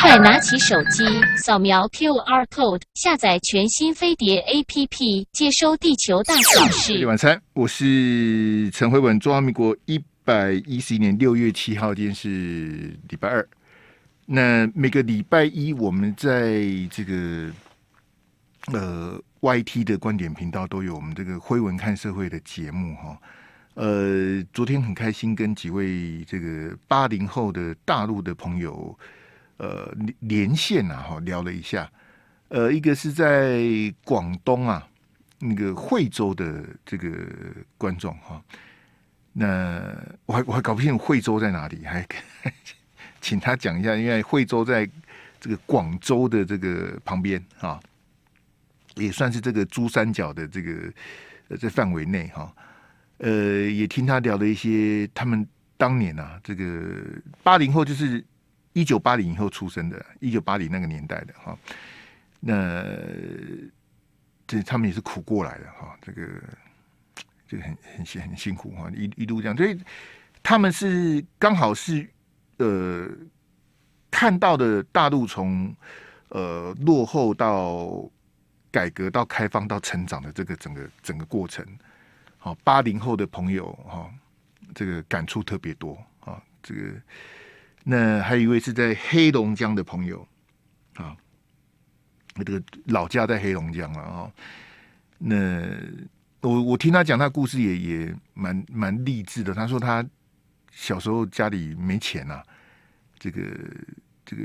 快拿起手机，扫描 Q R code，下载全新飞碟 A P P，接收地球大小事。夜晚三，我是陈慧文，中华民国一百一十年六月七号，今天是礼拜二。那每个礼拜一，我们在这个呃 Y T 的观点频道都有我们这个辉文看社会的节目哈。呃，昨天很开心跟几位这个八零后的大陆的朋友。呃，连线呐，哈，聊了一下，呃，一个是在广东啊，那个惠州的这个观众哈，那我还我还搞不清楚惠州在哪里，还 请他讲一下，因为惠州在这个广州的这个旁边啊，也算是这个珠三角的这个呃这范围内哈，呃，也听他聊了一些他们当年啊，这个八零后就是。一九八零以后出生的，一九八零那个年代的哈，那这他们也是苦过来的哈，这个这个很很很辛苦哈，一一路这样，所以他们是刚好是呃看到的大陆从呃落后到改革到开放到成长的这个整个整个过程，好，八零后的朋友哈，这个感触特别多啊，这个。那还有一位是在黑龙江的朋友，啊，这个老家在黑龙江了啊。那我我听他讲他故事也也蛮蛮励志的。他说他小时候家里没钱啊，这个这个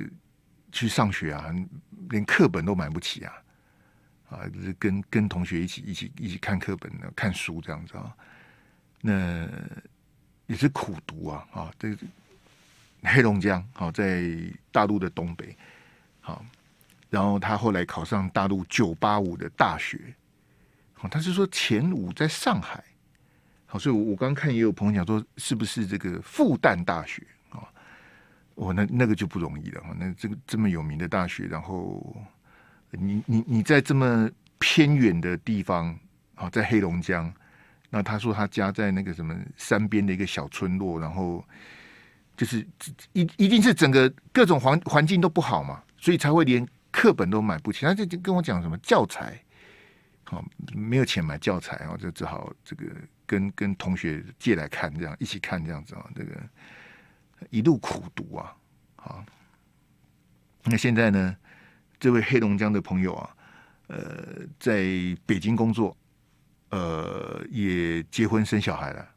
去上学啊，连课本都买不起啊，啊，就是跟跟同学一起一起一起看课本呢，看书这样子啊。那也是苦读啊啊，这。黑龙江，好，在大陆的东北，好，然后他后来考上大陆九八五的大学，好，他是说前五在上海，好，所以我我刚看也有朋友讲说，是不是这个复旦大学啊？我那那个就不容易了那这个这么有名的大学，然后你你你在这么偏远的地方，好，在黑龙江，那他说他家在那个什么山边的一个小村落，然后。就是一一定是整个各种环环境都不好嘛，所以才会连课本都买不起。他就跟我讲什么教材，好没有钱买教材后就只好这个跟跟同学借来看，这样一起看这样子啊，这个一路苦读啊，好。那现在呢，这位黑龙江的朋友啊，呃，在北京工作，呃，也结婚生小孩了。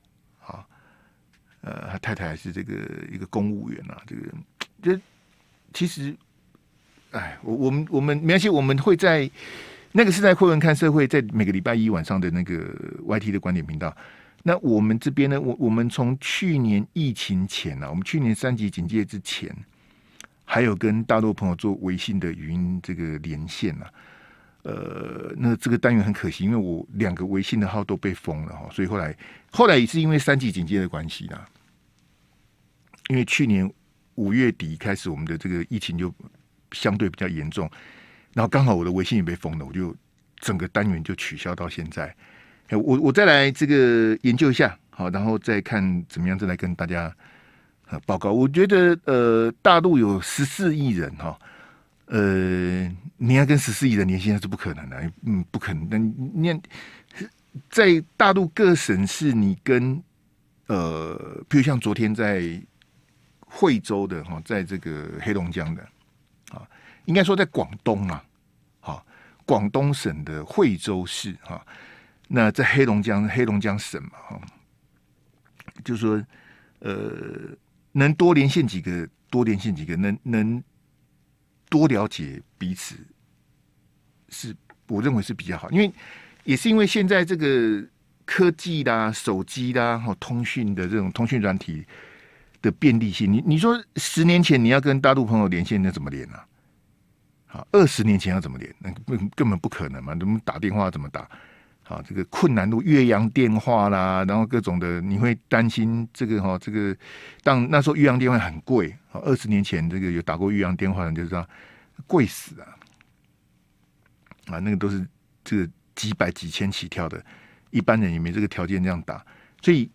呃，他太太是这个一个公务员啊，这个人就其实，哎，我我们我们没关系，我们会在那个是在《会文看社会》在每个礼拜一晚上的那个 YT 的观点频道。那我们这边呢，我我们从去年疫情前啊，我们去年三级警戒之前，还有跟大陆朋友做微信的语音这个连线啊。呃，那这个单元很可惜，因为我两个微信的号都被封了哈，所以后来后来也是因为三级警戒的关系啦。因为去年五月底开始，我们的这个疫情就相对比较严重，然后刚好我的微信也被封了，我就整个单元就取消到现在。我我再来这个研究一下，好，然后再看怎么样，再来跟大家报告。我觉得呃，大陆有十四亿人哈，呃，你要跟十四亿人联系那是不可能的，嗯，不可能。那你在大陆各省市，你跟呃，比如像昨天在。惠州的哈，在这个黑龙江的啊，应该说在广东嘛，好，广东省的惠州市哈，那在黑龙江，黑龙江省嘛，就说呃，能多连线几个，多连线几个，能能多了解彼此，是我认为是比较好，因为也是因为现在这个科技啦、手机啦、通讯的这种通讯软体。的便利性，你你说十年前你要跟大陆朋友连线，那怎么连啊？好，二十年前要怎么连？那根根本不可能嘛？怎么打电话怎么打？好，这个困难度，越洋电话啦，然后各种的，你会担心这个哈？这个当那时候越洋电话很贵啊。二十年前这个有打过越洋电话的人就知道，贵死啊！啊，那个都是这个几百几千起跳的，一般人也没这个条件这样打。所以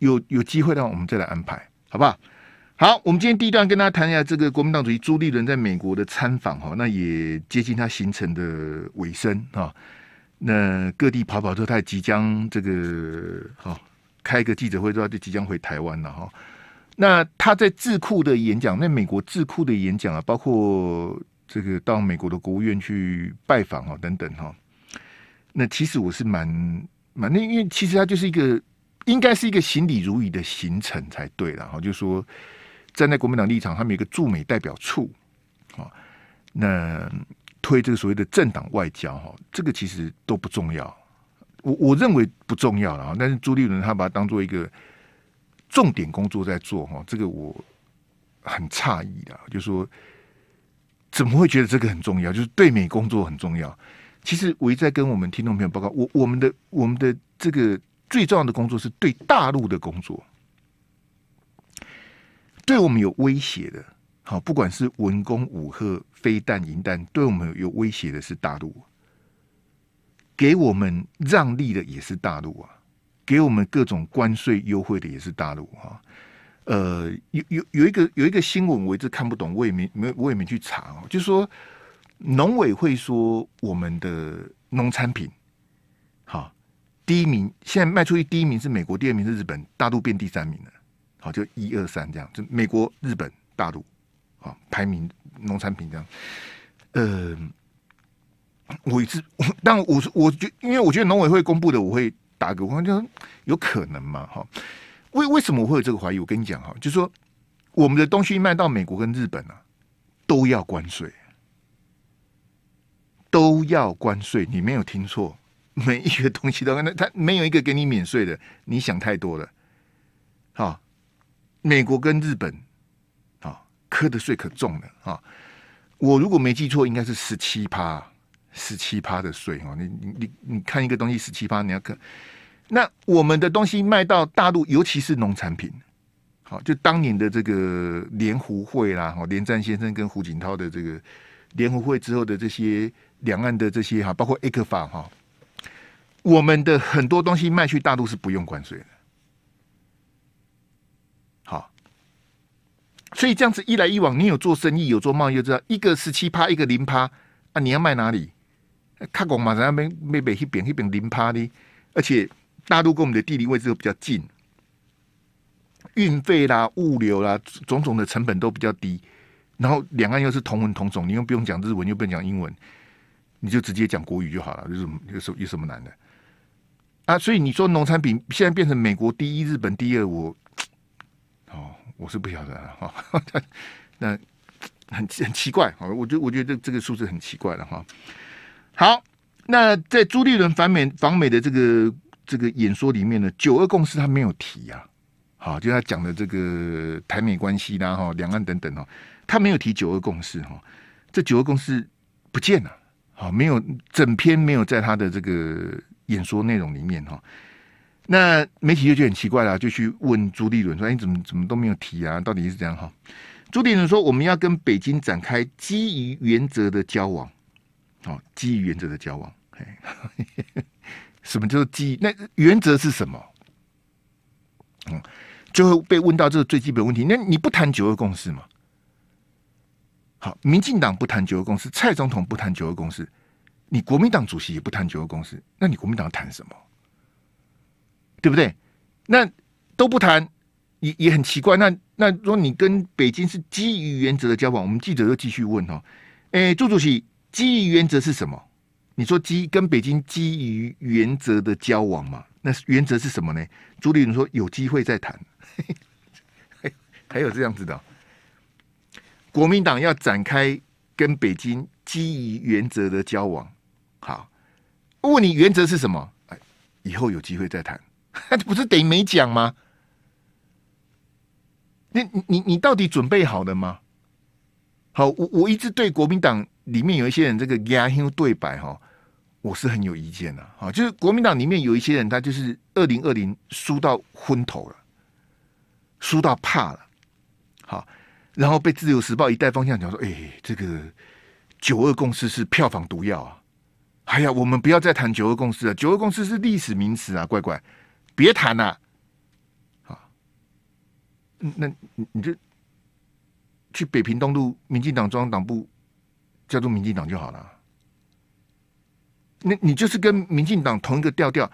有有机会的话，我们再来安排。好不好？好，我们今天第一段跟大家谈一下这个国民党主席朱立伦在美国的参访哈，那也接近他行程的尾声哈。那各地跑跑都他即将这个好开个记者会之后就即将回台湾了哈。那他在智库的演讲，那美国智库的演讲啊，包括这个到美国的国务院去拜访啊等等哈。那其实我是蛮蛮那因为其实他就是一个。应该是一个行礼如仪的行程才对了哈，就说站在国民党立场，他们有一个驻美代表处啊，那推这个所谓的政党外交哈，这个其实都不重要，我我认为不重要了哈。但是朱立伦他把它当做一个重点工作在做哈，这个我很诧异的，就说怎么会觉得这个很重要？就是对美工作很重要？其实我一再跟我们听众朋友报告，我我们的我们的这个。最重要的工作是对大陆的工作，对我们有威胁的，好，不管是文工武赫、飞弹、银弹，对我们有威胁的是大陆，给我们让利的也是大陆啊，给我们各种关税优惠的也是大陆啊。呃，有有有一个有一个新闻我一直看不懂，我也没没我也没去查哦，就是说农委会说我们的农产品好。第一名现在卖出去，第一名是美国，第二名是日本，大陆变第三名了。好，就一二三这样，就美国、日本、大陆，好排名农产品这样。呃，我一次，但我是我觉，因为我觉得农委会公布的，我会打个我就有可能嘛，哈，为为什么我会有这个怀疑？我跟你讲哈，就说我们的东西卖到美国跟日本啊，都要关税，都要关税，你没有听错。每一个东西都那它没有一个给你免税的，你想太多了，好，美国跟日本，好，磕的税可重了啊！我如果没记错，应该是十七趴，十七趴的税哦。你你你你看一个东西十七趴，你要磕。那我们的东西卖到大陆，尤其是农产品，好，就当年的这个联湖会啦，哈，连战先生跟胡锦涛的这个联湖会之后的这些两岸的这些哈，包括 A 克法哈。我们的很多东西卖去大陆是不用关税的，好，所以这样子一来一往，你有做生意，有做贸易，知道一个十七趴，一个零趴啊？你要卖哪里？卡广嘛，在那边那边那边那边零趴的，而且大陆跟我们的地理位置又比较近，运费啦、物流啦，种种的成本都比较低。然后两岸又是同文同种，你又不用讲日文，又不用讲英文，你就直接讲国语就好了，有什么有什么难的？啊，所以你说农产品现在变成美国第一、日本第二，我 哦，我是不晓得哈。那很很奇怪啊，我觉得我觉得这个数字很奇怪了哈。好，那在朱立伦反美访美的这个这个演说里面呢，九二共识他没有提呀。好，就他讲的这个台美关系啦、哈两岸等等哦，他没有提九二共识哈。这九二共识不见了，好，没有整篇没有在他的这个。演说内容里面哈，那媒体就觉得很奇怪了，就去问朱立伦说：“哎，怎么怎么都没有提啊？到底是怎样？”哈，朱立伦说：“我们要跟北京展开基于原则的交往，哦，基于原则的交往。什么叫做基？那原则是什么？嗯，就会被问到这个最基本问题。那你不谈九二共识吗？好，民进党不谈九二共识，蔡总统不谈九二共识。”你国民党主席也不谈九个公司，那你国民党谈什么？对不对？那都不谈，也也很奇怪。那那说你跟北京是基于原则的交往，我们记者又继续问哦，哎，朱主席，基于原则是什么？你说基跟北京基于原则的交往嘛？那原则是什么呢？朱立伦说有机会再谈。还 还有这样子的，国民党要展开跟北京基于原则的交往。好，问你原则是什么？哎，以后有机会再谈，不是等于没讲吗？你你你，到底准备好了吗？好，我我一直对国民党里面有一些人这个亚英对白哈，我是很有意见的。哈，就是国民党里面有一些人，他就是二零二零输到昏头了，输到怕了，好，然后被自由时报一带方向讲说，哎，这个九二共识是票房毒药啊。哎呀，我们不要再谈九二共识了。九二共识是历史名词啊，乖乖，别谈了。好，那你你就去北平东路民进党中央党部，叫做民进党就好了。那你就是跟民进党同一个调调。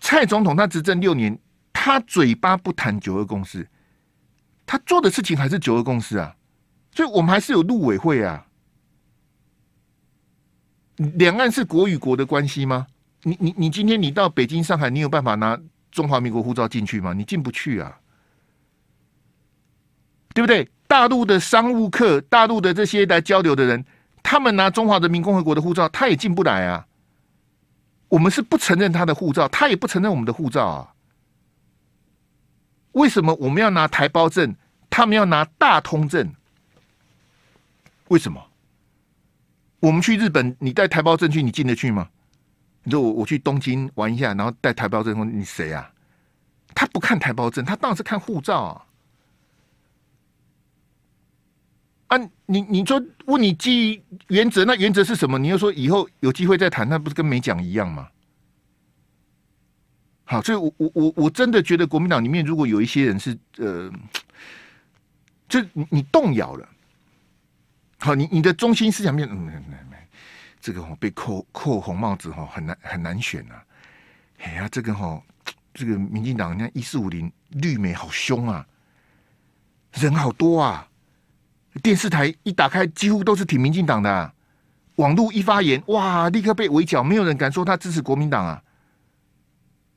蔡总统他执政六年，他嘴巴不谈九二共识，他做的事情还是九二共识啊。所以我们还是有路委会啊。两岸是国与国的关系吗？你你你今天你到北京、上海，你有办法拿中华民国护照进去吗？你进不去啊，对不对？大陆的商务客、大陆的这些来交流的人，他们拿中华人民共和国的护照，他也进不来啊。我们是不承认他的护照，他也不承认我们的护照啊。为什么我们要拿台胞证？他们要拿大通证？为什么？我们去日本，你带台胞证去，你进得去吗？你说我我去东京玩一下，然后带台胞证，问你谁啊？他不看台胞证，他当时看护照啊。啊，你你说问你基原则，那原则是什么？你又说以后有机会再谈，那不是跟没讲一样吗？好，所以，我我我我真的觉得国民党里面，如果有一些人是呃，就你动摇了。好，你你的中心思想面，嗯，这个哈被扣扣红帽子哈，很难很难选啊。哎呀，这个哈，这个民进党人家一四五零绿媒好凶啊，人好多啊，电视台一打开几乎都是挺民进党的，啊，网络一发言哇，立刻被围剿，没有人敢说他支持国民党啊。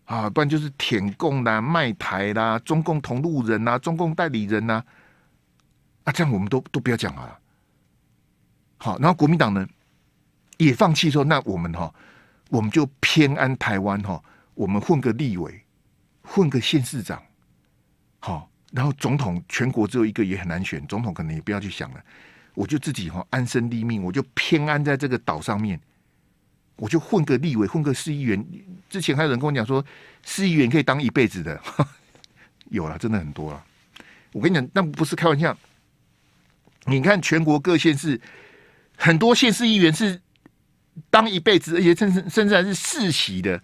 啊，不然就是舔共啦、卖台啦、中共同路人啦、中共代理人啦，啊，这样我们都都不要讲啊。好，然后国民党呢也放弃说，那我们哈，我们就偏安台湾哈，我们混个立委，混个县市长。好，然后总统全国只有一个也很难选，总统可能也不要去想了。我就自己哈安身立命，我就偏安在这个岛上面，我就混个立委，混个市议员。之前还有人跟我讲说，市议员可以当一辈子的，有了真的很多了。我跟你讲，那不是开玩笑。你看全国各县市。很多县市议员是当一辈子，而且甚至甚至还是世袭的，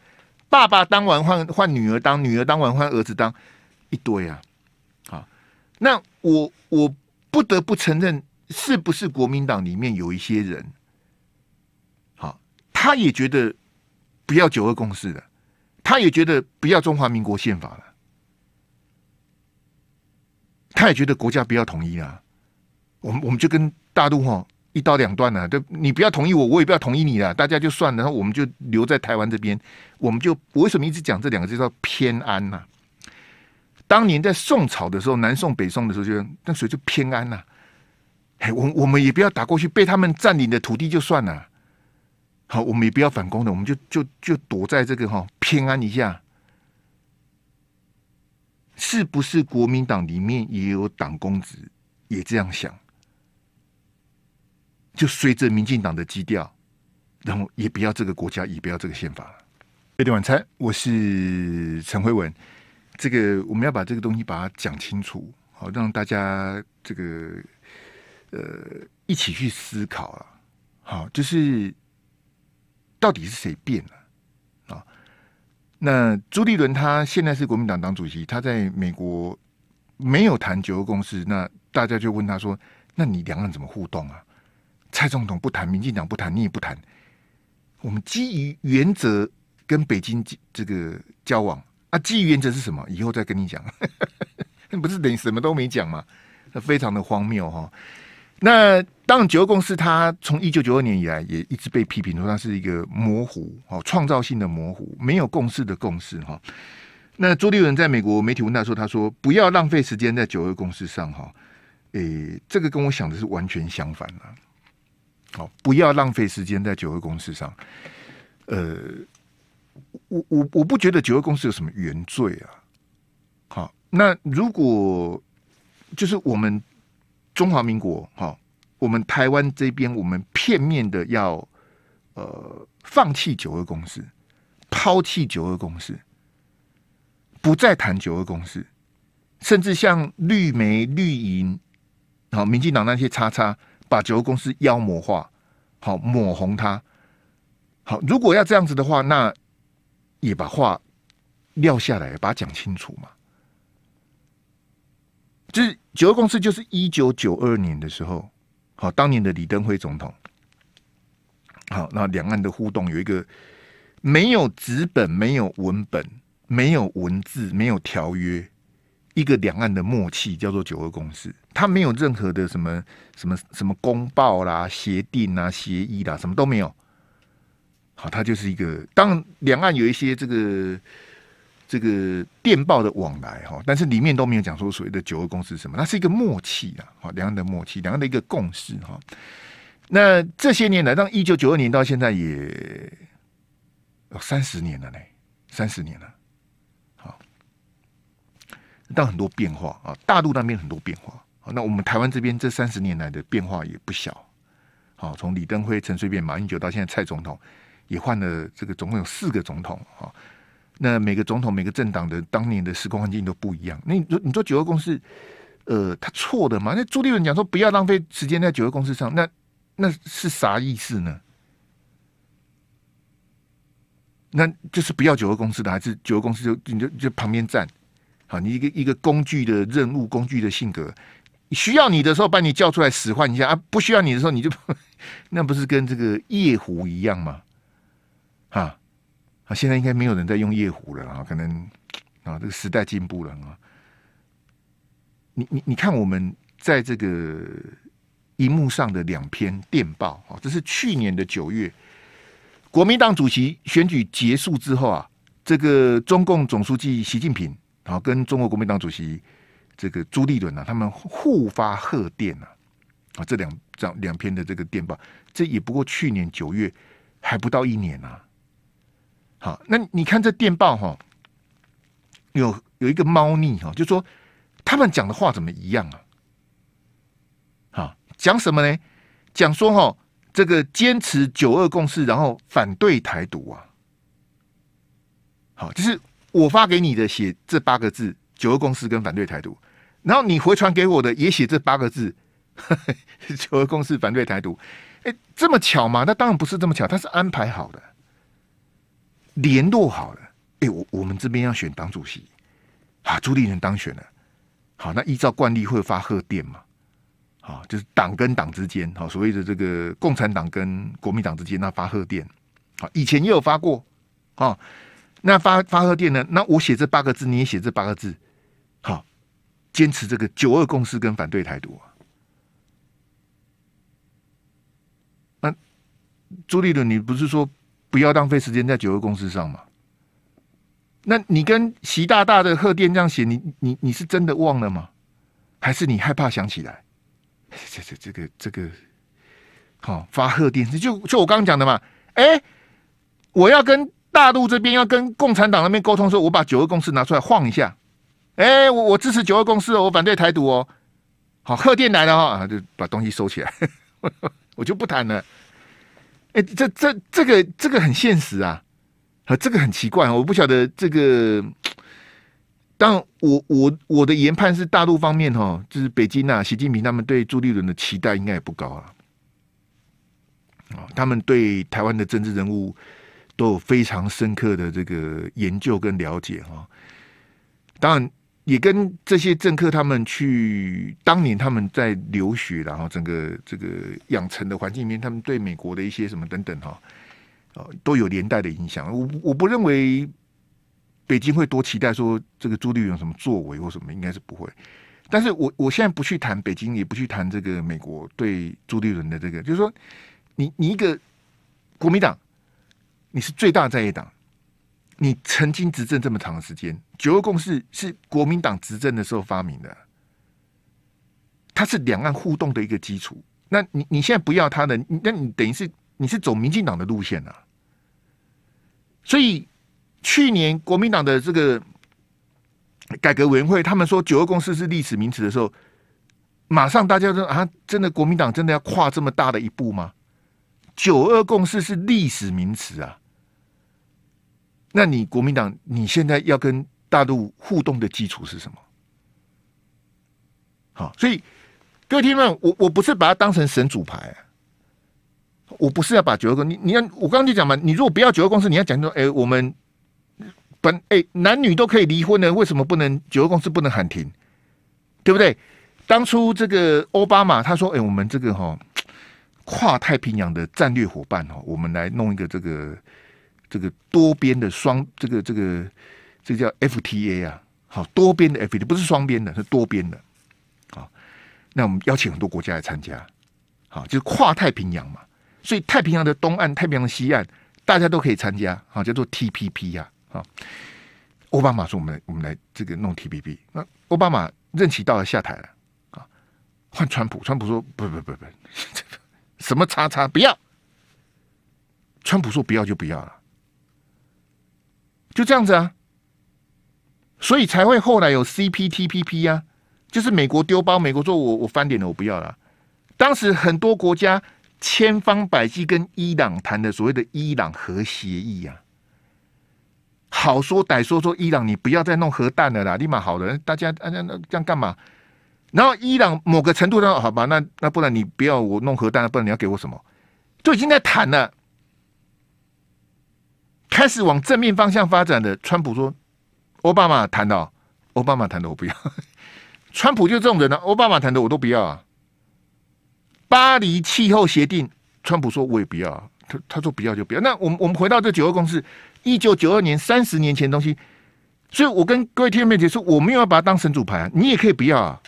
爸爸当完换换女儿当，女儿当完换儿子当，一堆啊！好，那我我不得不承认，是不是国民党里面有一些人，好，他也觉得不要九二共识了，他也觉得不要中华民国宪法了，他也觉得国家不要统一啊！我们我们就跟大陆哈。一刀两断啊，对，你不要同意我，我也不要同意你了。大家就算了，然后我们就留在台湾这边。我们就我为什么一直讲这两个字叫偏安呢？当年在宋朝的时候，南宋北宋的时候，就那时候就偏安呐。嘿，我我们也不要打过去，被他们占领的土地就算了。好，我们也不要反攻的，我们就就就躲在这个哈偏安一下。是不是国民党里面也有党公子也这样想？就随着民进党的基调，然后也不要这个国家，也不要这个宪法了。夜点晚餐，我是陈慧文。这个我们要把这个东西把它讲清楚，好让大家这个呃一起去思考了。好，就是到底是谁变了啊？那朱立伦他现在是国民党党主席，他在美国没有谈九二共识，那大家就问他说：那你两人怎么互动啊？蔡总统不谈，民进党不谈，你也不谈。我们基于原则跟北京这个交往啊，基于原则是什么？以后再跟你讲，不是等于什么都没讲吗？非常的荒谬哈。那当九二共识，他从一九九二年以来也一直被批评说他是一个模糊，哦，创造性的模糊，没有共识的共识哈。那朱立伦在美国媒体问他说：“他说不要浪费时间在九二共识上哈。”诶，这个跟我想的是完全相反了。好，不要浪费时间在九二共识上。呃，我我我不觉得九二共识有什么原罪啊。好，那如果就是我们中华民国，好，我们台湾这边，我们片面的要呃放弃九二共识，抛弃九二共识，不再谈九二共识，甚至像绿媒、绿营，好、民进党那些叉叉。把九个公司妖魔化，好抹红它，好如果要这样子的话，那也把话撂下来，把它讲清楚嘛。就是九个公司，就是一九九二年的时候，好当年的李登辉总统，好那两岸的互动有一个没有纸本、没有文本、没有文字、没有条约。一个两岸的默契叫做“九二共识”，它没有任何的什么什么什么公报啦、协定啊、协议啦，什么都没有。好，它就是一个当两岸有一些这个这个电报的往来哈，但是里面都没有讲说所谓的“九二共识”是什么，它是一个默契啊，好，两岸的默契，两岸的一个共识哈。那这些年来，当一九九二年到现在也三十年了呢，三十年了。到很多变化啊，大陆那边很多变化。那我们台湾这边这三十年来的变化也不小。好，从李登辉、陈水扁、马英九到现在蔡总统，也换了这个总共有四个总统啊。那每个总统、每个政党的当年的时空环境都不一样。那你说，你说九二公司，呃，他错的吗？那朱立伦讲说不要浪费时间在九二公司上，那那是啥意思呢？那就是不要九二公司的，还是九二公司就你就就旁边站？啊，你一个一个工具的任务，工具的性格，需要你的时候把你叫出来使唤一下啊，不需要你的时候你就 那不是跟这个夜壶一样吗？啊啊，现在应该没有人在用夜壶了啊，可能啊这个时代进步了啊。你你你看我们在这个荧幕上的两篇电报啊，这是去年的九月，国民党主席选举结束之后啊，这个中共总书记习近平。然后跟中国国民党主席这个朱立伦呐，他们互发贺电呐，啊，这两张两篇的这个电报，这也不过去年九月还不到一年呐。好，那你看这电报哈，有有一个猫腻哈，就说他们讲的话怎么一样啊？好，讲什么呢？讲说哈，这个坚持九二共识，然后反对台独啊。好，就是。我发给你的写这八个字“九二共识”跟“反对台独”，然后你回传给我的也写这八个字“ 九二共识”“反对台独”。哎，这么巧吗？那当然不是这么巧，他是安排好的，联络好的。哎，我我们这边要选党主席，啊，朱立伦当选了。好，那依照惯例会发贺电嘛？好，就是党跟党之间，好所谓的这个共产党跟国民党之间，那发贺电。好，以前也有发过啊。那发发贺电呢？那我写这八个字，你也写这八个字，好，坚持这个九二共识跟反对台独啊。那朱立伦，你不是说不要浪费时间在九二共识上吗？那你跟习大大的贺电这样写，你你你是真的忘了吗？还是你害怕想起来？这这这个这个好发贺电，就就我刚刚讲的嘛。哎，我要跟。大陆这边要跟共产党那边沟通，说：“我把九二公司拿出来晃一下。”哎，我我支持九二公司哦，我反对台独哦。好，贺电来了哈，就把东西收起来，我就不谈了。哎，这这这个这个很现实啊，啊，这个很奇怪，我不晓得这个。但我我我的研判是，大陆方面哈，就是北京呐，习近平他们对朱立伦的期待应该也不高啊。哦，他们对台湾的政治人物。都有非常深刻的这个研究跟了解哈，当然也跟这些政客他们去当年他们在留学然后整个这个养成的环境里面，他们对美国的一些什么等等哈，哦都有连带的影响。我我不认为北京会多期待说这个朱立伦什么作为或什么，应该是不会。但是我我现在不去谈北京，也不去谈这个美国对朱立伦的这个，就是说你你一个国民党。你是最大在野党，你曾经执政这么长时间，九二共识是国民党执政的时候发明的，它是两岸互动的一个基础。那你你现在不要他的，那你等于是你是走民进党的路线啊。所以去年国民党的这个改革委员会，他们说九二共识是历史名词的时候，马上大家都啊，真的国民党真的要跨这么大的一步吗？九二共识是历史名词啊。那你国民党你现在要跟大陆互动的基础是什么？好，所以各位听众，我我不是把它当成神主牌，我不是要把九二个你你要我刚刚就讲嘛，你如果不要九二公司，你要讲说，哎，我们本哎男女都可以离婚的，为什么不能九二公司不能喊停？对不对？当初这个奥巴马他说，哎，我们这个哈跨太平洋的战略伙伴哈，我们来弄一个这个。这个多边的双这个这个这叫 FTA 啊，好多边的 FTA 不是双边的，是多边的。好，那我们邀请很多国家来参加，好，就是跨太平洋嘛，所以太平洋的东岸、太平洋的西岸，大家都可以参加，好，叫做 TPP 呀。好，奥巴马说我们来，我们来这个弄 TPP。那奥巴马任期到了下台了，啊，换川普，川普说不不不不，什么叉叉不要，川普说不要就不要了。就这样子啊，所以才会后来有 CPTPP 啊，就是美国丢包，美国说我我翻脸了，我不要了。当时很多国家千方百计跟伊朗谈的所谓的伊朗核协议啊，好说歹说说伊朗你不要再弄核弹了啦，立马好了，大家啊那那这样干嘛？然后伊朗某个程度上，好吧，那那不然你不要我弄核弹，不然你要给我什么，就已经在谈了。开始往正面方向发展的，川普说奥巴马谈的，奥巴马谈的我不要，川普就是这种人啊，奥巴马谈的我都不要啊。巴黎气候协定，川普说我也不要，他他说不要就不要。那我们我们回到这九二共识，一九九二年三十年前东西，所以我跟各位众面前说，我们要把它当神主牌，你也可以不要啊。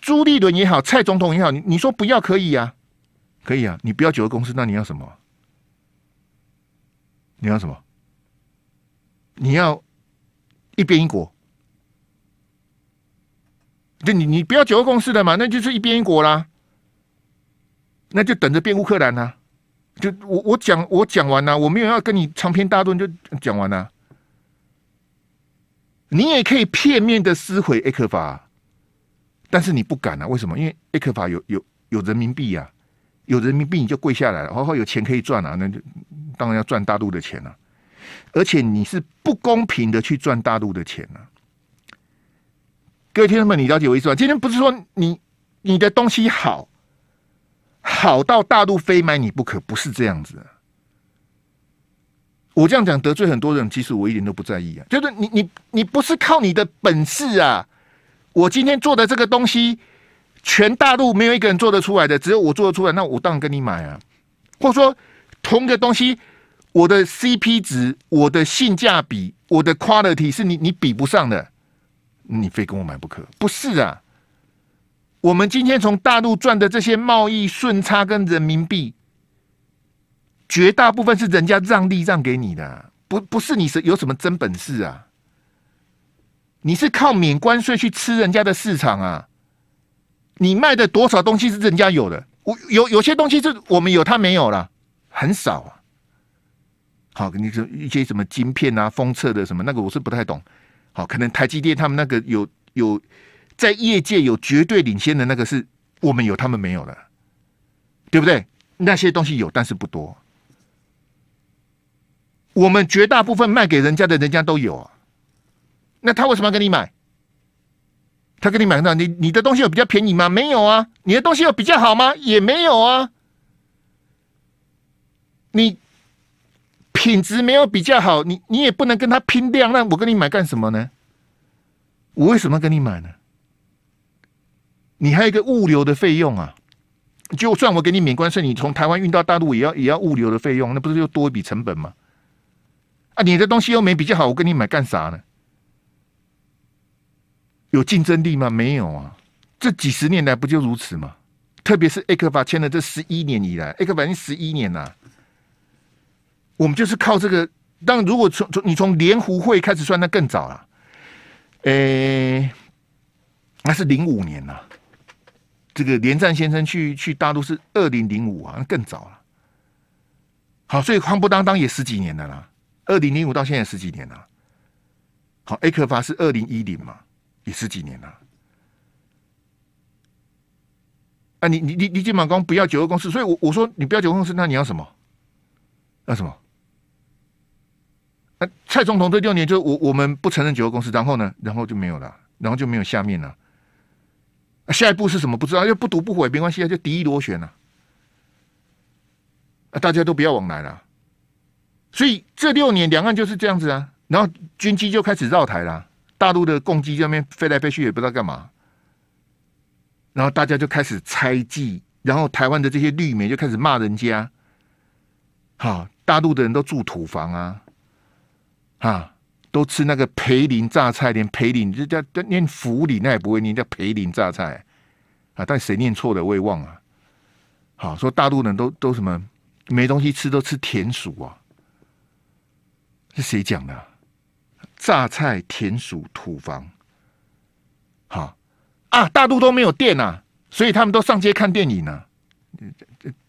朱立伦也好，蔡总统也好，你你说不要可以呀，可以啊，你不要九二共识，那你要什么？你要什么？你要一边一国？就你你不要九二共识的嘛？那就是一边一国啦。那就等着变乌克兰呢。就我我讲我讲完了，我没有要跟你长篇大论，就讲完啦。你也可以片面的撕毁 A 克法，但是你不敢啊？为什么？因为 A 克法有有有人民币呀。有人民币你就跪下来了，然后有钱可以赚啊，那就当然要赚大陆的钱了。而且你是不公平的去赚大陆的钱啊？各位听众们，你了解我意思吧？今天不是说你你的东西好，好到大陆非买你不可，不是这样子。我这样讲得罪很多人，其实我一点都不在意啊。就是你你你不是靠你的本事啊，我今天做的这个东西。全大陆没有一个人做得出来的，只有我做得出来。那我当然跟你买啊。或者说，同个东西，我的 CP 值、我的性价比、我的 quality 是你你比不上的，你非跟我买不可。不是啊，我们今天从大陆赚的这些贸易顺差跟人民币，绝大部分是人家让利让给你的，不不是你是有什么真本事啊？你是靠免关税去吃人家的市场啊？你卖的多少东西是人家有的？我有有些东西是我们有，他没有了，很少啊。好，跟你说一些什么晶片啊、封测的什么那个，我是不太懂。好，可能台积电他们那个有有在业界有绝对领先的那个是，我们有他们没有了，对不对？那些东西有，但是不多。我们绝大部分卖给人家的，人家都有啊。那他为什么要跟你买？他跟你买那，你你的东西有比较便宜吗？没有啊。你的东西有比较好吗？也没有啊。你品质没有比较好，你你也不能跟他拼量。那我跟你买干什么呢？我为什么跟你买呢？你还一个物流的费用啊！就算我给你免关税，你从台湾运到大陆也要也要物流的费用，那不是又多一笔成本吗？啊，你的东西又没比较好，我跟你买干啥呢？有竞争力吗？没有啊！这几十年来不就如此吗？特别是艾克法签了这十一年以来艾克法已经十一年了。我们就是靠这个。但如果从从你从联湖会开始算，那更早了。诶，那是零五年呐。这个连战先生去去大陆是二零零五啊，那更早了。好，所以慌不当当也十几年的啦。二零零五到现在十几年了。好艾克法是二零一零嘛？也十几年了，啊，你你你你金马公不要九二公司，所以，我我说你不要九二公司，那你要什么？要什么？啊，蔡总统这六年就我我们不承认九二公司，然后呢，然后就没有了，然后就没有下面了，啊，下一步是什么不知道？又不读不悔没关系啊，就敌意螺旋了、啊，大家都不要往来了，所以这六年两岸就是这样子啊，然后军机就开始绕台啦。大陆的共机上面飞来飞去也不知道干嘛，然后大家就开始猜忌，然后台湾的这些绿媒就开始骂人家。好，大陆的人都住土房啊，啊，都吃那个培林榨菜，连培林这叫这念福里，那也不会念叫培林榨菜，啊，但谁念错的我也忘啊。好，说大陆人都都什么没东西吃，都吃田鼠啊，是谁讲的？榨菜、田鼠、土房，好啊！大陆都没有电啊，所以他们都上街看电影呢。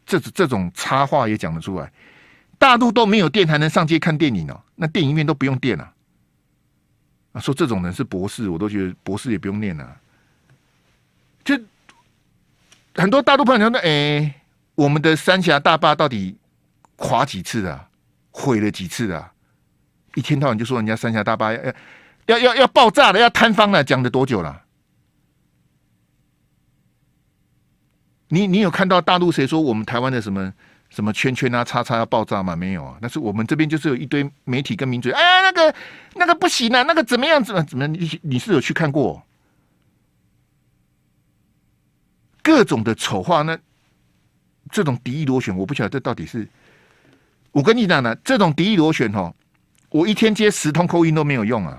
这这这种插话也讲得出来，大陆都没有电，还能上街看电影呢。那电影院都不用电了啊！说这种人是博士，我都觉得博士也不用念了。就很多大陆朋友说：“那哎，我们的三峡大坝到底垮几次了？毁了几次了？”一千套你就说人家三峡大坝要要要要要爆炸了，要坍方了，讲了多久了？你你有看到大陆谁说我们台湾的什么什么圈圈啊叉叉要爆炸吗？没有啊。但是我们这边就是有一堆媒体跟民嘴，哎，那个那个不行啊，那个怎么样子？怎么你你是有去看过？各种的丑话，那这种敌意螺旋，我不晓得这到底是。我跟你讲呢，这种敌意螺旋哦。我一天接十通扣音都没有用啊！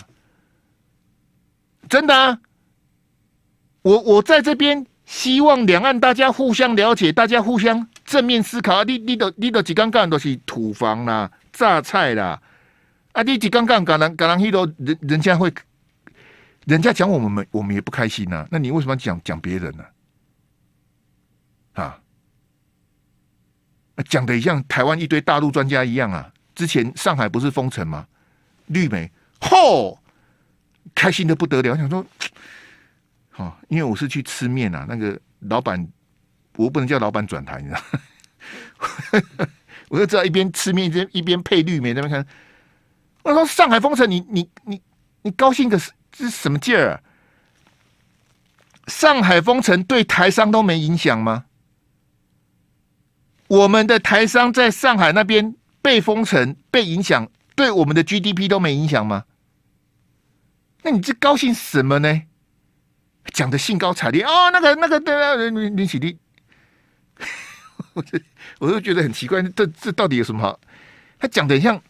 真的啊！我我在这边希望两岸大家互相了解，大家互相正面思考。啊！你你的你的几缸缸都是土房啦、榨菜啦，啊，你几缸缸敢人敢人人家会人家讲我们，我们也不开心啊。那你为什么要讲讲别人呢？啊，讲的像台湾一堆大陆专家一样啊！之前上海不是封城吗？绿梅吼，开心的不得了，想说，哦，因为我是去吃面啊，那个老板我不能叫老板转台，你知道，我就知道一边吃面一边一边配绿梅那边看，我说上海封城，你你你你高兴个是是什么劲儿？上海封城对台商都没影响吗？我们的台商在上海那边。被封城、被影响，对我们的 GDP 都没影响吗？那你这高兴什么呢？讲的兴高采烈哦，那个、那个，对啊，林林起立。我这，我都觉得很奇怪，这这到底有什么好？他讲的像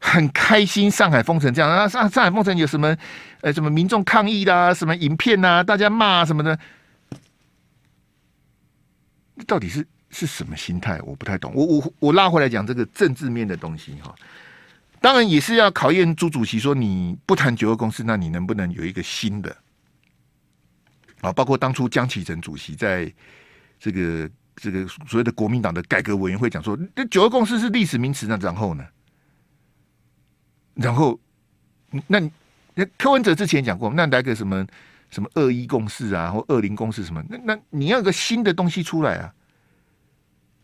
很开心，上海封城这样啊？上上海封城有什么？呃，什么民众抗议的，什么影片啊，大家骂什么的？到底是？是什么心态？我不太懂。我我我拉回来讲这个政治面的东西哈。当然也是要考验朱主席说你不谈九二共识，那你能不能有一个新的？啊，包括当初江启臣主席在这个这个所谓的国民党的改革委员会讲说，那九二共识是历史名词呢，然后呢，然后那那柯文哲之前讲过，那来个什么什么二一共识啊，或二零共识什么？那那你要个新的东西出来啊？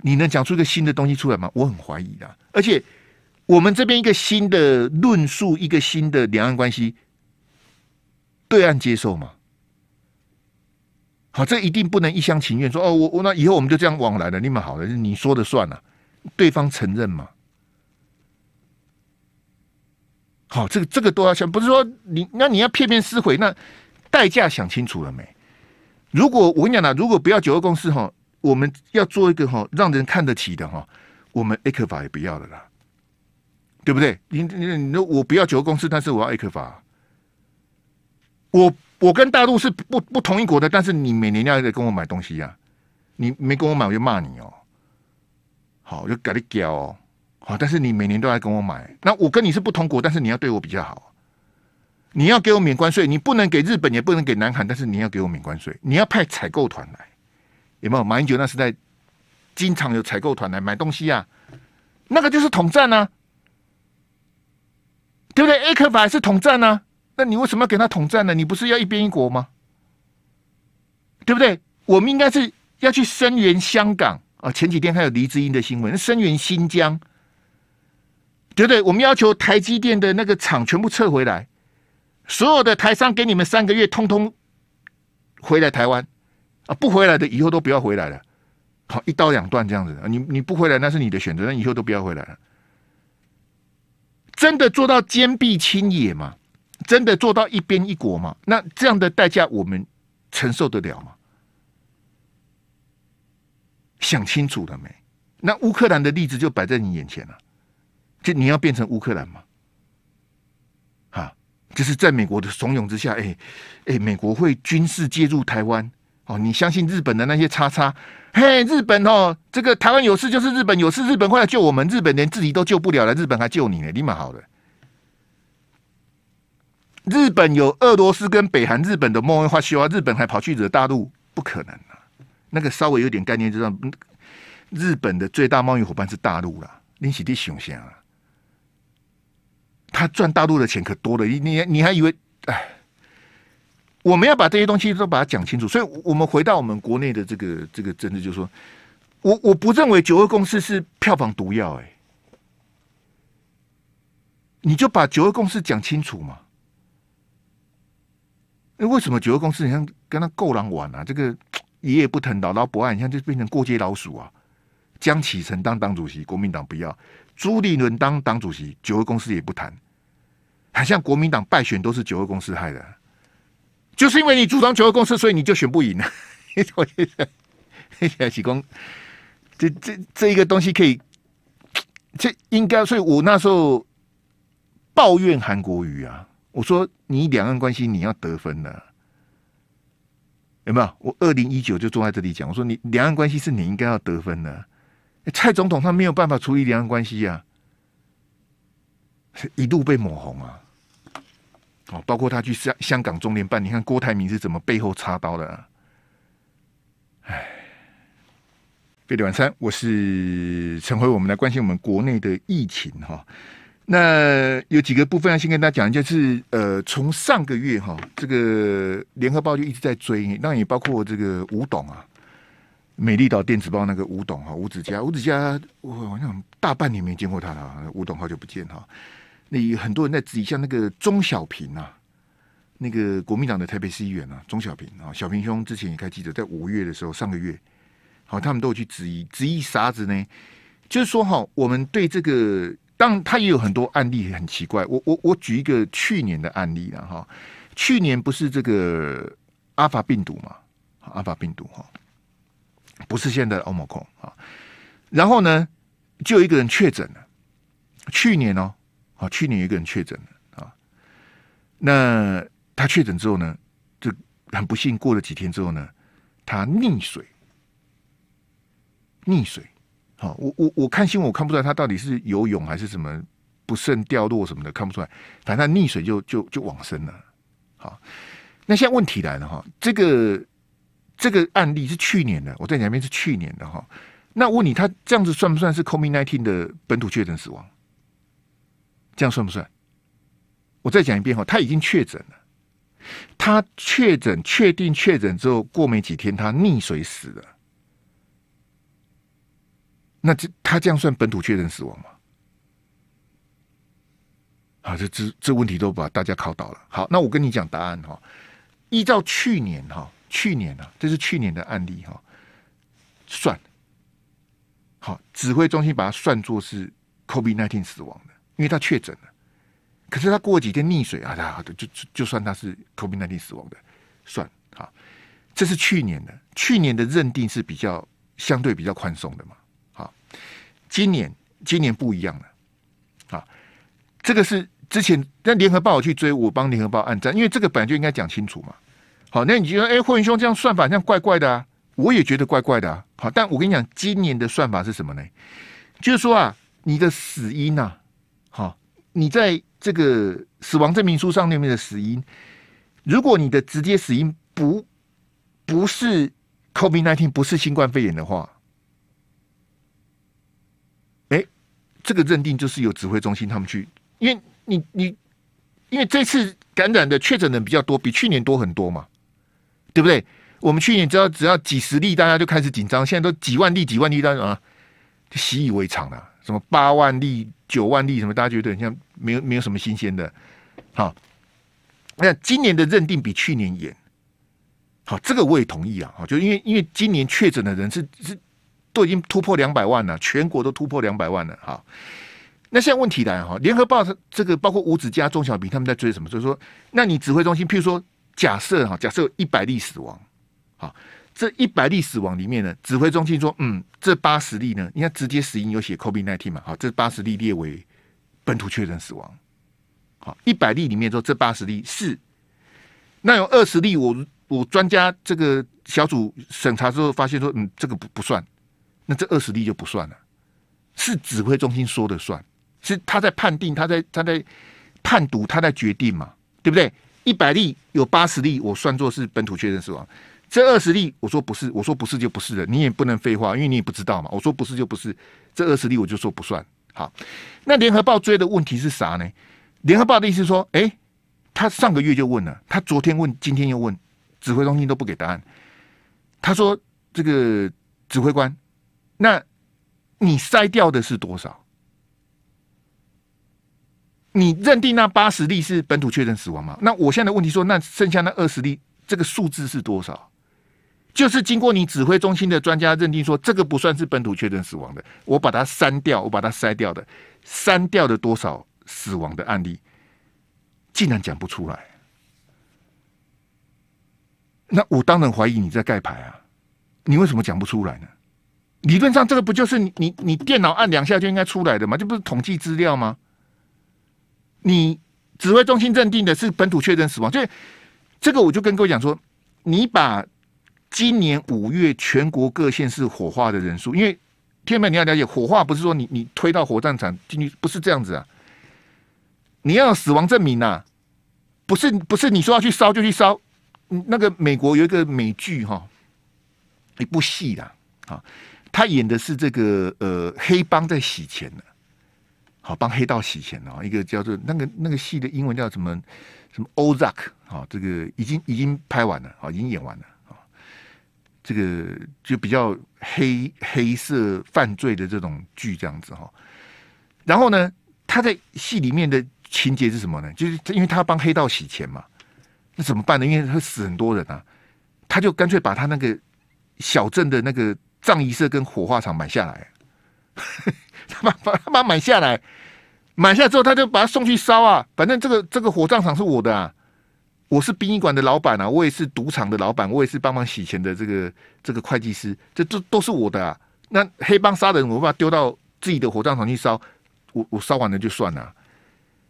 你能讲出一个新的东西出来吗？我很怀疑的。而且我们这边一个新的论述，一个新的两岸关系，对岸接受吗？好，这一定不能一厢情愿说哦，我我那以后我们就这样往来了，你们好了，你说的算了，对方承认吗？好，这个这个都要想，不是说你那你要片面撕毁，那代价想清楚了没？如果我跟你讲啦，如果不要九二共识哈？我们要做一个哈让人看得起的哈，我们 A 克法也不要了啦，对不对？你你你我不要九个公司，但是我要 A 克法。我我跟大陆是不不同一国的，但是你每年要得跟我买东西呀。你没跟我买，我就骂你哦。好，我就改了屌哦。好，但是你每年都来跟我买，那我跟你是不同国，但是你要对我比较好。你要给我免关税，你不能给日本，也不能给南韩，但是你要给我免关税。你要派采购团来。有没有马英九那时代，经常有采购团来买东西啊，那个就是统战呢，对不对？A 克法是统战呢？那你为什么要给他统战呢？你不是要一边一国吗？对不对？我们应该是要去声援香港啊！前几天还有黎智英的新闻，声援新疆，对不对？我们要求台积电的那个厂全部撤回来，所有的台商给你们三个月，通通回来台湾。啊，不回来的，以后都不要回来了，好，一刀两断这样子的。你你不回来，那是你的选择，那以后都不要回来了。真的做到坚壁清野吗？真的做到一边一国吗？那这样的代价，我们承受得了吗？想清楚了没？那乌克兰的例子就摆在你眼前了，就你要变成乌克兰吗？啊，就是在美国的怂恿之下，哎哎，美国会军事介入台湾。哦，你相信日本的那些叉叉？嘿，日本哦，这个台湾有事就是日本有事，日本快来救我们！日本连自己都救不了了，日本还救你呢？你蛮好的。日本有俄罗斯跟北韩，日本的贸易花销，日本还跑去惹大陆？不可能啊！那个稍微有点概念就知道，日本的最大贸易伙伴是大陆了，你起弟想先啊！他赚大陆的钱可多了，你你你还以为哎？我们要把这些东西都把它讲清楚，所以我们回到我们国内的这个这个政治，就是说，我我不认为九二共识是票房毒药，哎，你就把九二共识讲清楚嘛。哎，为什么九二共识？你像跟他够狼玩啊，这个一夜不疼，老老不爱，你像就变成过街老鼠啊。江启臣当党主席，国民党不要；朱立伦当党主席，九二公司也不谈。好像国民党败选都是九二公司害的。就是因为你主张九二共识，所以你就选不赢了。小喜光，这这这一个东西可以，这应该。所以我那时候抱怨韩国瑜啊，我说你两岸关系你要得分的，有没有？我二零一九就坐在这里讲，我说你两岸关系是你应该要得分的。蔡总统他没有办法处理两岸关系啊，一度被抹红啊。哦，包括他去香香港中联办，你看郭台铭是怎么背后插刀的？哎，费力晚餐，我是陈辉，我们来关心我们国内的疫情哈。那有几个部分先跟大家讲，就是呃，从上个月哈，这个联合报就一直在追，那也包括这个吴董啊，美丽岛电子报那个吴董哈，吴子佳，吴子佳，我好像大半年没见过他了，吴董好久不见哈。有很多人在质疑，像那个钟小平啊，那个国民党的台北市议员啊，钟小平啊，小平兄之前也开记者，在五月的时候，上个月，好，他们都有去质疑，质疑啥子呢？就是说哈，我们对这个，当然他也有很多案例很奇怪。我我我举一个去年的案例了哈，去年不是这个阿法病毒嘛？阿法病毒哈，不是现在的 o m 控 c 啊。然后呢，就有一个人确诊了，去年哦。好，去年有个人确诊了啊，那他确诊之后呢，就很不幸，过了几天之后呢，他溺水，溺水，好，我我我看新闻，我看不出来他到底是游泳还是什么，不慎掉落什么的，看不出来，反正他溺水就就就往生了。好，那现在问题来了哈，这个这个案例是去年的，我在你那边是去年的哈，那问你，他这样子算不算是 COVID nineteen 的本土确诊死亡？这样算不算？我再讲一遍哈，他已经确诊了，他确诊、确定、确诊之后，过没几天他溺水死了。那这他这样算本土确诊死亡吗？啊，这这这问题都把大家考倒了。好，那我跟你讲答案哈。依照去年哈，去年啊，这是去年的案例哈，算。好，指挥中心把它算作是 COVID-19 死亡的。因为他确诊了，可是他过几天溺水啊，他好的就就算他是 COVID-19 死亡的，算啊，这是去年的，去年的认定是比较相对比较宽松的嘛，好，今年今年不一样了，啊，这个是之前那联合报我去追，我帮联合报按赞，因为这个本来就应该讲清楚嘛，好，那你觉得哎霍云兄这样算法这样怪怪的啊？我也觉得怪怪的啊，好，但我跟你讲，今年的算法是什么呢？就是说啊，你的死因啊。你在这个死亡证明书上那边的死因，如果你的直接死因不不是 c o v b i n i n 不是新冠肺炎的话，哎，这个认定就是有指挥中心他们去，因为你你因为这次感染的确诊人比较多，比去年多很多嘛，对不对？我们去年只要只要几十例，大家就开始紧张，现在都几万例几万例，大家啊就习以为常了，什么八万例。九万例什么？大家觉得像没有没有什么新鲜的，好。那今年的认定比去年严，好，这个我也同意啊。好，就因为因为今年确诊的人是是都已经突破两百万了，全国都突破两百万了。好，那现在问题来哈，联合报这个包括五指、加中小、平他们在追什么？就是说，那你指挥中心，譬如说，假设哈，假设一百例死亡，好。这一百例死亡里面呢，指挥中心说：“嗯，这八十例呢，你看直接死因有写 COVID nineteen 嘛？好，这八十例列为本土确诊死亡。好，一百例里面，说这八十例是，那有二十例，我我专家这个小组审查之后发现说，嗯，这个不不算，那这二十例就不算了，是指挥中心说的算，是他在判定，他在他在判读，他在决定嘛，对不对？一百例有八十例，我算作是本土确诊死亡。”这二十例，我说不是，我说不是就不是了，你也不能废话，因为你也不知道嘛。我说不是就不是，这二十例我就说不算。好，那联合报追的问题是啥呢？联合报的意思说，哎，他上个月就问了，他昨天问，今天又问，指挥中心都不给答案。他说，这个指挥官，那你筛掉的是多少？你认定那八十例是本土确认死亡吗？那我现在问题说，那剩下那二十例，这个数字是多少？就是经过你指挥中心的专家认定说，这个不算是本土确诊死亡的，我把它删掉，我把它筛掉的，删掉的多少死亡的案例，竟然讲不出来？那我当然怀疑你在盖牌啊！你为什么讲不出来呢？理论上这个不就是你你电脑按两下就应该出来的吗？这不是统计资料吗？你指挥中心认定的是本土确诊死亡，所以这个我就跟各位讲说，你把。今年五月，全国各县市火化的人数，因为天美你要了解，火化不是说你你推到火葬场进去，不是这样子啊。你要死亡证明呐，不是不是你说要去烧就去烧，那个美国有一个美剧哈，一部戏啦，啊，他演的是这个呃黑帮在洗钱的，好帮黑道洗钱啊，一个叫做那个那个戏的英文叫什么什么 o z a r k 啊，这个已经已经拍完了啊，已经演完了。这个就比较黑黑色犯罪的这种剧这样子哈，然后呢，他在戏里面的情节是什么呢？就是因为他帮黑道洗钱嘛，那怎么办呢？因为会死很多人啊，他就干脆把他那个小镇的那个葬仪社跟火化厂买下来，他把把他把买下来，买下来之后他就把他送去烧啊，反正这个这个火葬场是我的啊。我是殡仪馆的老板啊，我也是赌场的老板，我也是帮忙洗钱的这个这个会计师，这都都是我的啊。那黑帮杀人，我把丢到自己的火葬场去烧，我我烧完了就算了。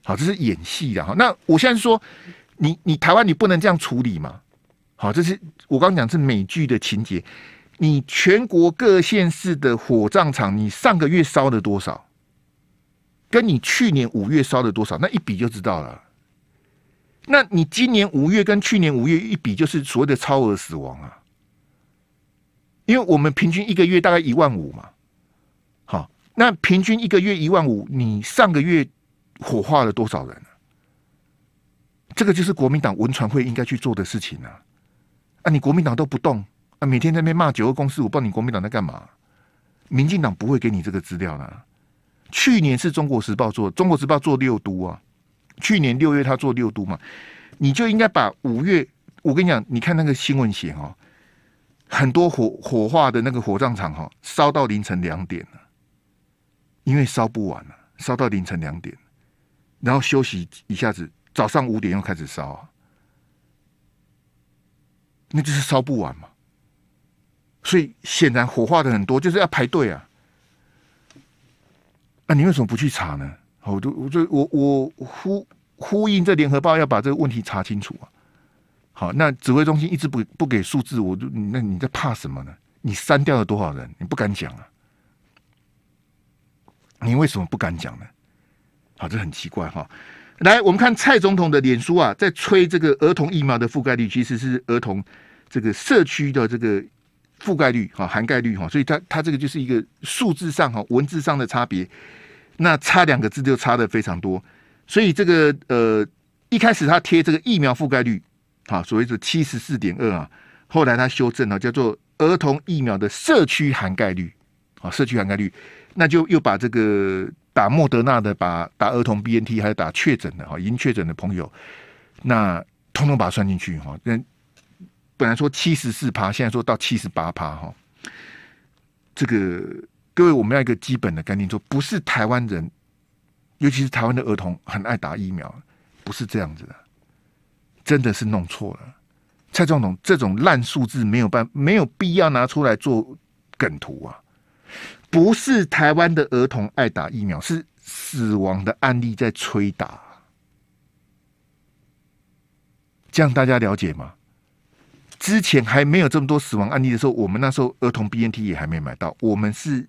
好，这是演戏的哈。那我现在说，你你台湾你不能这样处理嘛？好，这是我刚讲是美剧的情节。你全国各县市的火葬场，你上个月烧了多少？跟你去年五月烧了多少？那一比就知道了。那你今年五月跟去年五月一比，就是所谓的超额死亡啊，因为我们平均一个月大概一万五嘛，好，那平均一个月一万五，你上个月火化了多少人这个就是国民党文传会应该去做的事情啊，啊，你国民党都不动啊，每天在那边骂九个公司，我不知道你国民党在干嘛？民进党不会给你这个资料的，去年是中国时报做，中国时报做六都啊。去年六月他做六度嘛，你就应该把五月。我跟你讲，你看那个新闻写哦，很多火火化的那个火葬场哈，烧到凌晨两点了，因为烧不完了，烧到凌晨两点，然后休息一下子，早上五点又开始烧，那就是烧不完嘛。所以显然火化的很多就是要排队啊，那你为什么不去查呢？我就我就我我呼呼应这联合报要把这个问题查清楚啊！好，那指挥中心一直不不给数字，我就那你在怕什么呢？你删掉了多少人？你不敢讲啊？你为什么不敢讲呢？好，这很奇怪哈！来，我们看蔡总统的脸书啊，在吹这个儿童疫苗的覆盖率，其实是儿童这个社区的这个覆盖率哈，涵盖率哈，所以它它这个就是一个数字上哈，文字上的差别。那差两个字就差的非常多，所以这个呃一开始他贴这个疫苗覆盖率，啊，所谓是七十四点二啊，后来他修正了，叫做儿童疫苗的社区涵盖率，啊，社区涵盖率，那就又把这个打莫德纳的、把打儿童 BNT 还是打确诊的哈，已经确诊的朋友，那通通把它算进去哈，那本来说七十四趴，现在说到七十八趴哈，这个。各位，我们要一个基本的概念，说，不是台湾人，尤其是台湾的儿童很爱打疫苗，不是这样子的，真的是弄错了。蔡总统这种烂数字没有办没有必要拿出来做梗图啊，不是台湾的儿童爱打疫苗，是死亡的案例在催打，这样大家了解吗？之前还没有这么多死亡案例的时候，我们那时候儿童 BNT 也还没买到，我们是。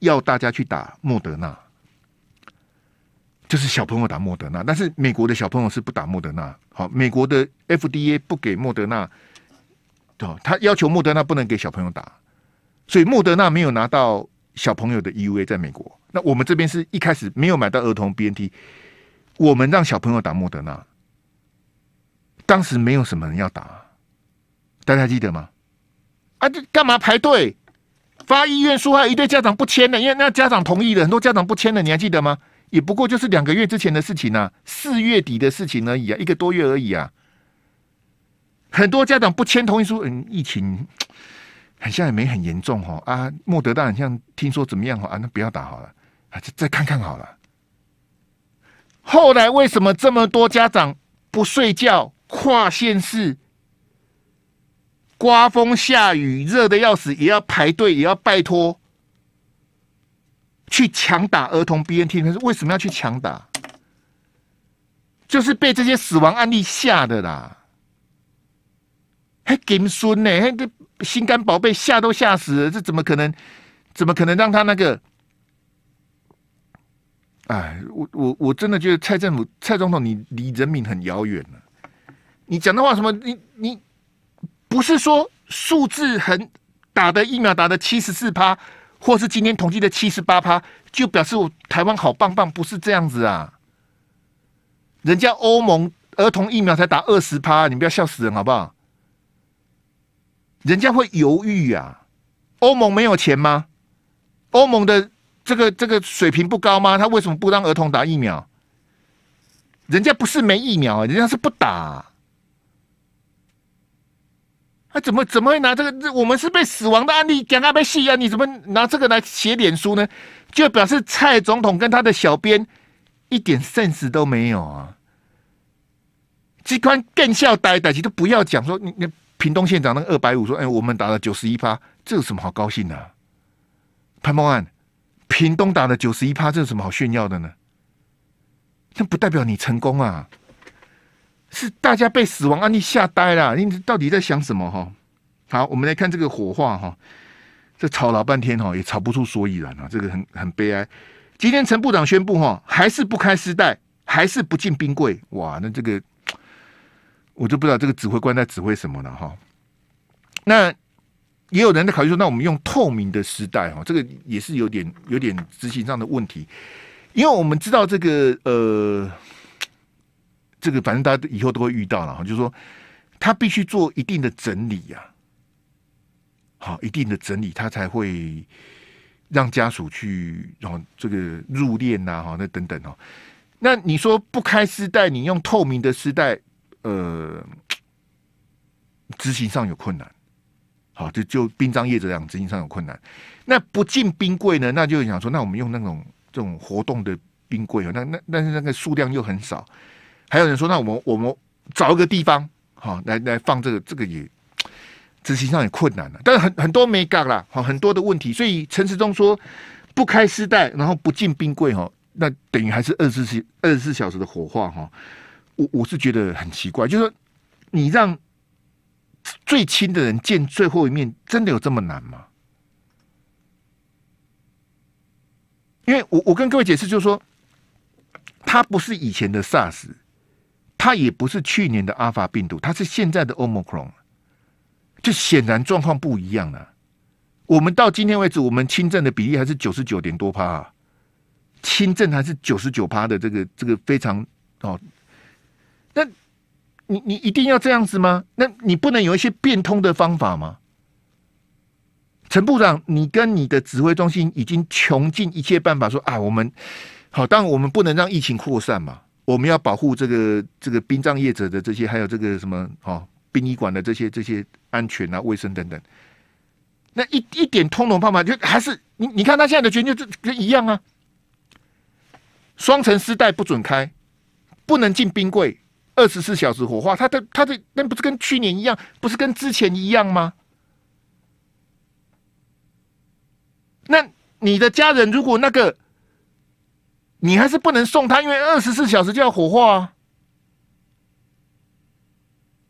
要大家去打莫德纳，就是小朋友打莫德纳，但是美国的小朋友是不打莫德纳。好，美国的 FDA 不给莫德纳，对，他要求莫德纳不能给小朋友打，所以莫德纳没有拿到小朋友的 EUA 在美国。那我们这边是一开始没有买到儿童 BNT，我们让小朋友打莫德纳，当时没有什么人要打，大家记得吗？啊，这干嘛排队？发医院书还一堆家长不签了，因为那家长同意的很多家长不签了，你还记得吗？也不过就是两个月之前的事情呢，四月底的事情而已啊，一个多月而已啊。很多家长不签同意书，嗯，疫情好像也没很严重哦。啊，莫德大，好像听说怎么样？哦，啊，那不要打好了，啊，是再看看好了。后来为什么这么多家长不睡觉跨县市？刮风下雨，热的要死，也要排队，也要拜托去强打儿童 BNT。可是为什么要去强打？就是被这些死亡案例吓的啦！还金孙呢？那这心肝宝贝吓都吓死了，这怎么可能？怎么可能让他那个？哎，我我我真的觉得蔡政府、蔡总统你离人民很遥远了。你讲的话什么？你你。不是说数字很打的疫苗打的七十四趴，或是今天统计的七十八趴，就表示我台湾好棒棒，不是这样子啊！人家欧盟儿童疫苗才打二十趴，你不要笑死人好不好？人家会犹豫啊！欧盟没有钱吗？欧盟的这个这个水平不高吗？他为什么不让儿童打疫苗？人家不是没疫苗，人家是不打。那怎么怎么会拿这个？我们是被死亡的案例讲他被戏啊？你怎么拿这个来写脸书呢？就表示蔡总统跟他的小编一点甚识都没有啊！机关更笑呆呆，其实不要讲说你你屏东县长那个二百五说：“哎，我们打了九十一趴，这有什么好高兴的？潘孟安屏东打了九十一趴，这有什么好炫耀的呢？那不代表你成功啊！是大家被死亡案例吓呆了，你到底在想什么哈？好，我们来看这个火化哈，这吵老半天哈，也吵不出所以然啊，这个很很悲哀。今天陈部长宣布哈，还是不开丝带，还是不进冰柜，哇，那这个我就不知道这个指挥官在指挥什么了哈。那也有人在考虑说，那我们用透明的丝带哈，这个也是有点有点执行上的问题，因为我们知道这个呃。这个反正大家以后都会遇到了哈，就是说他必须做一定的整理呀，好，一定的整理，他才会让家属去，然后这个入殓呐，哈，那等等哦。那你说不开丝带，你用透明的丝带，呃，执行上有困难。好，就就冰葬业者这样执行上有困难。那不进冰柜呢？那就想说，那我们用那种这种活动的冰柜，那那但是那个数量又很少。还有人说，那我们我们找一个地方好来来放这个这个也执行上也困难了。但是很很多没干了，好很多的问题。所以陈世忠说不开丝带，然后不进冰柜哈，那等于还是二十四二十四小时的火化哈。我我是觉得很奇怪，就是说你让最亲的人见最后一面，真的有这么难吗？因为我我跟各位解释，就是说他不是以前的 SARS。它也不是去年的阿尔法病毒，它是现在的欧盟克隆，就显然状况不一样了。我们到今天为止，我们轻症的比例还是九十九点多趴，轻症还是九十九趴的这个这个非常哦。那，你你一定要这样子吗？那你不能有一些变通的方法吗？陈部长，你跟你的指挥中心已经穷尽一切办法说啊，我们好，当然我们不能让疫情扩散嘛。我们要保护这个这个殡葬业者的这些，还有这个什么哦，殡仪馆的这些这些安全啊、卫生等等。那一一点通融方法，就还是你你看他现在的决定就一样啊。双层丝带不准开，不能进冰柜，二十四小时火化。他的他的那不是跟去年一样，不是跟之前一样吗？那你的家人如果那个。你还是不能送他，因为二十四小时就要火化。啊。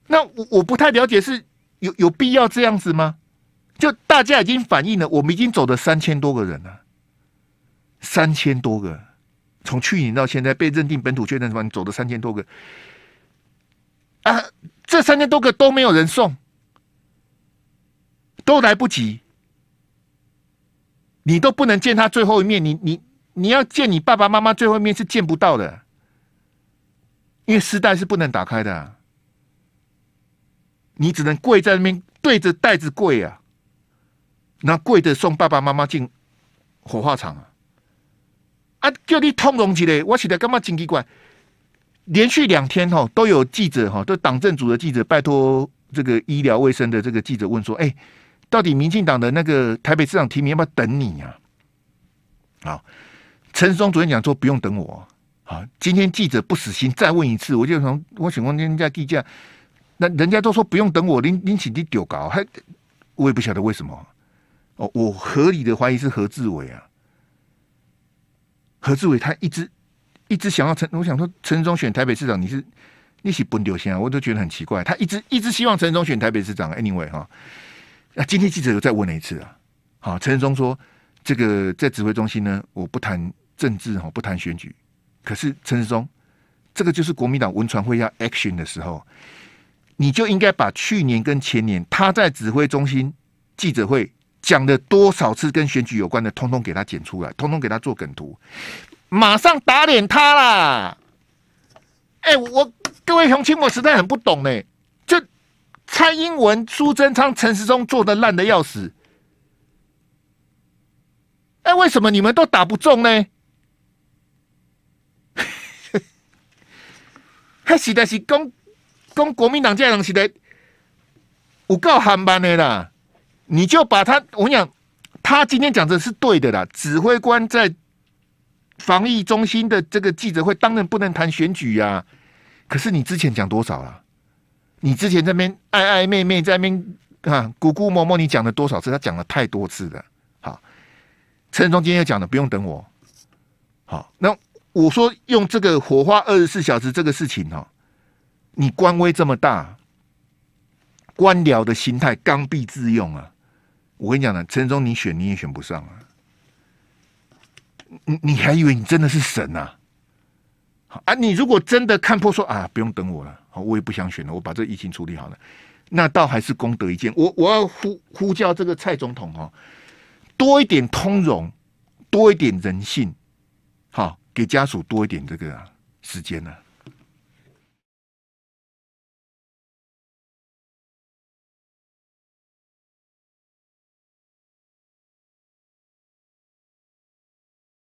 那我我不太了解，是有有必要这样子吗？就大家已经反映了，我们已经走的三千多个人了，三千多个，从去年到现在被认定本土确诊，什么走的三千多个，啊，这三千多个都没有人送，都来不及，你都不能见他最后一面，你你。你要见你爸爸妈妈最后一面是见不到的，因为丝带是不能打开的，你只能跪在那边对着袋子跪啊，那跪着送爸爸妈妈进火化场啊，啊，叫你通融起来，我起来干嘛？警戒怪，连续两天哈都有记者哈，都党政组的记者，拜托这个医疗卫生的这个记者问说，哎，到底民进党的那个台北市长提名要不要等你呀？啊。陈松昨天讲说不用等我，啊，今天记者不死心，再问一次，我就从我请问人家地价，那人家都说不用等我，拎起你丢搞，还我也不晓得为什么，哦，我合理的怀疑是何志伟啊，何志伟他一直一直想要陈，我想说陈松选台北市长，你是你是不丢先啊，我都觉得很奇怪，他一直一直希望陈松选台北市长，anyway 哈，那今天记者又再问一次啊，好，陈松说这个在指挥中心呢，我不谈。政治哦，不谈选举。可是陈世忠，这个就是国民党文传会要 action 的时候，你就应该把去年跟前年他在指挥中心记者会讲的多少次跟选举有关的，通通给他剪出来，通通给他做梗图，马上打脸他啦！哎，我各位雄亲，我实在很不懂呢。就蔡英文、苏贞昌、陈世忠做的烂的要死，哎，为什么你们都打不中呢？还是的是讲，讲国民党这样时的，有够含班的啦！你就把他，我讲，他今天讲的是对的啦。指挥官在防疫中心的这个记者会，当然不能谈选举呀。可是你之前讲多少了？你之前在边爱爱妹妹，在那边啊姑姑摸摸，你讲了多少次？他讲了太多次了。好，陈忠今天讲了，不用等我。好，那。我说用这个火花二十四小时这个事情哦，你官威这么大，官僚的心态刚愎自用啊！我跟你讲呢，陈忠你选你也选不上啊！你你还以为你真的是神呐？啊，你如果真的看破说啊，不用等我了，好，我也不想选了，我把这疫情处理好了，那倒还是功德一件。我我要呼呼叫这个蔡总统哦，多一点通融，多一点人性，好。给家属多一点这个时间呢。